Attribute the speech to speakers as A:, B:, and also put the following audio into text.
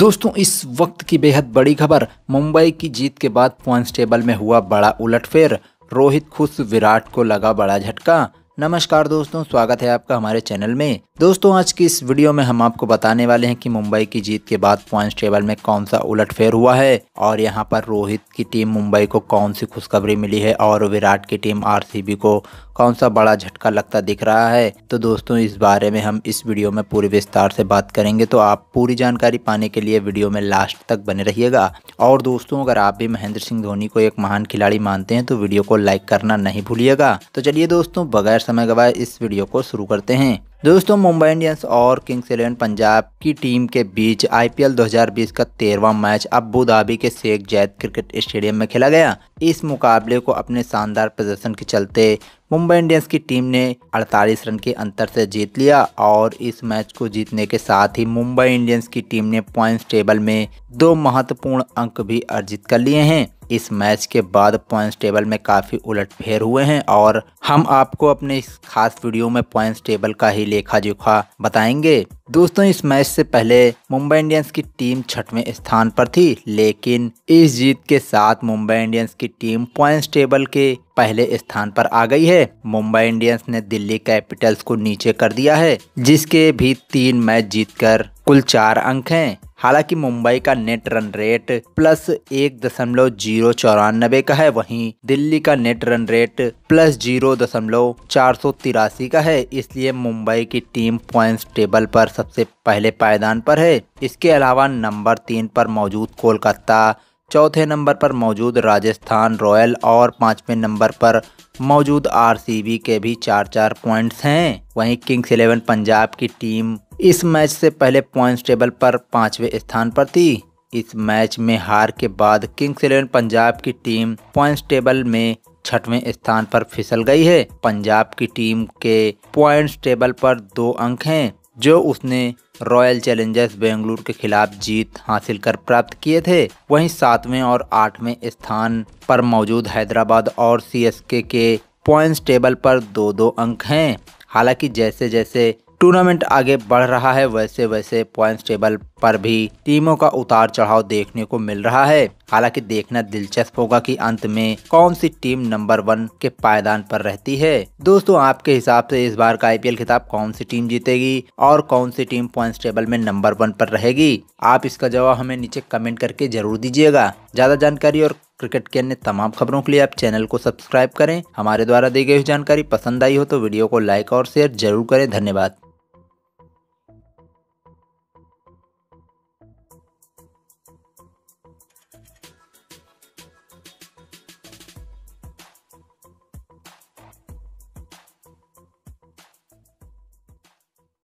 A: दोस्तों इस वक्त की बेहद बड़ी खबर मुंबई की जीत के बाद पॉइंट्स टेबल में हुआ बड़ा उलटफेर रोहित खुश विराट को लगा बड़ा झटका नमस्कार दोस्तों स्वागत है आपका हमारे चैनल में दोस्तों आज की इस वीडियो में हम आपको बताने वाले हैं कि मुंबई की जीत के बाद पॉइंट्स टेबल में कौन सा उलटफेर हुआ है और यहां पर रोहित की टीम मुंबई को कौन सी खुशखबरी मिली है और विराट की टीम आरसीबी को कौन सा बड़ा झटका लगता दिख रहा है तो दोस्तों इस बारे में हम इस वीडियो में पूरे विस्तार से बात करेंगे तो आप पूरी जानकारी पाने के लिए वीडियो में लास्ट तक बने रहिएगा और दोस्तों अगर आप भी महेंद्र सिंह धोनी को एक महान खिलाड़ी मानते हैं तो वीडियो को लाइक करना नहीं भूलिएगा तो चलिए दोस्तों बगैर समय गवाए इस वीडियो को शुरू करते हैं दोस्तों मुंबई इंडियंस और किंग्स इलेवन पंजाब की टीम के बीच आईपीएल 2020 का तेरहवा मैच अबू धाबी के शेख जैद क्रिकेट स्टेडियम में खेला गया इस मुकाबले को अपने शानदार प्रदर्शन के चलते मुंबई इंडियंस की टीम ने 48 रन के अंतर से जीत लिया और इस मैच को जीतने के साथ ही मुंबई इंडियंस की टीम ने पॉइंट्स टेबल में दो महत्वपूर्ण अंक भी अर्जित कर लिए हैं इस मैच के बाद पॉइंट्स टेबल में काफ़ी उलट फेर हुए हैं और हम आपको अपने इस खास वीडियो में पॉइंट्स टेबल का ही लेखा जोखा बताएंगे दोस्तों इस मैच से पहले मुंबई इंडियंस की टीम छठवें स्थान पर थी लेकिन इस जीत के साथ मुंबई इंडियंस की टीम पॉइंट्स टेबल के पहले स्थान पर आ गई है मुंबई इंडियंस ने दिल्ली कैपिटल्स को नीचे कर दिया है जिसके भी तीन मैच जीतकर कुल चार अंक हैं हालांकि मुंबई का नेट रन रेट प्लस एक दशमलव जीरो चौरानबे का है वहीं दिल्ली का net run rate plus zero दशमलव चार सौ तिरासी का है इसलिए मुंबई की टीम पॉइंट्स टेबल पर सबसे पहले पायदान पर है इसके अलावा नंबर तीन पर मौजूद कोलकाता चौथे नंबर पर मौजूद राजस्थान रॉयल और पाँचवें नंबर पर मौजूद आरसीबी के भी चार चार पॉइंट्स हैं वहीं किंग्स इलेवन पंजाब की टीम इस मैच से पहले पॉइंट्स टेबल पर पांचवें स्थान पर थी इस मैच में हार के बाद किंग्स इलेवन पंजाब की टीम पॉइंट्स टेबल में छठवें स्थान पर फिसल गई है पंजाब की टीम के पॉइंट्स टेबल पर दो अंक हैं जो उसने रॉयल चैलेंजर्स बेंगलुरु के खिलाफ जीत हासिल कर प्राप्त किए थे वहीं सातवें और आठवें स्थान पर मौजूद हैदराबाद और सीएसके के पॉइंट्स टेबल पर दो दो अंक हैं हालांकि जैसे जैसे टूर्नामेंट आगे बढ़ रहा है वैसे वैसे पॉइंट्स टेबल पर भी टीमों का उतार चढ़ाव देखने को मिल रहा है हालांकि देखना दिलचस्प होगा कि अंत में कौन सी टीम नंबर वन के पायदान पर रहती है दोस्तों आपके हिसाब से इस बार का आईपीएल खिताब कौन सी टीम जीतेगी और कौन सी टीम पॉइंट्स टेबल में नंबर वन पर रहेगी आप इसका जवाब हमें नीचे कमेंट करके जरूर दीजिएगा ज्यादा जानकारी और क्रिकेट के अन्य तमाम खबरों के लिए आप चैनल को सब्सक्राइब करें हमारे द्वारा दी गई जानकारी पसंद आई हो तो वीडियो को लाइक और शेयर जरूर करें धन्यवाद